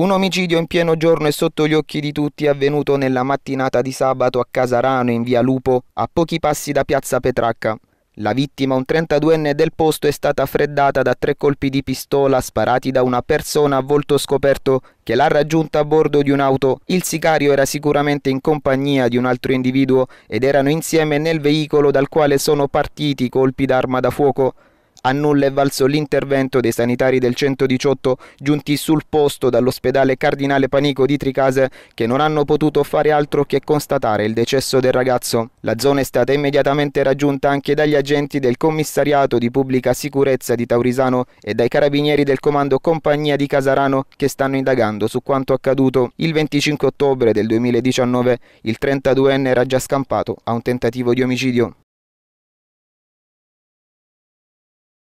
Un omicidio in pieno giorno e sotto gli occhi di tutti è avvenuto nella mattinata di sabato a Casarano in via Lupo, a pochi passi da piazza Petracca. La vittima, un 32enne del posto, è stata freddata da tre colpi di pistola sparati da una persona a volto scoperto che l'ha raggiunta a bordo di un'auto. Il sicario era sicuramente in compagnia di un altro individuo ed erano insieme nel veicolo dal quale sono partiti i colpi d'arma da fuoco. A nulla è valso l'intervento dei sanitari del 118 giunti sul posto dall'ospedale Cardinale Panico di Tricase che non hanno potuto fare altro che constatare il decesso del ragazzo. La zona è stata immediatamente raggiunta anche dagli agenti del commissariato di pubblica sicurezza di Taurisano e dai carabinieri del comando compagnia di Casarano che stanno indagando su quanto accaduto. Il 25 ottobre del 2019 il 32enne era già scampato a un tentativo di omicidio.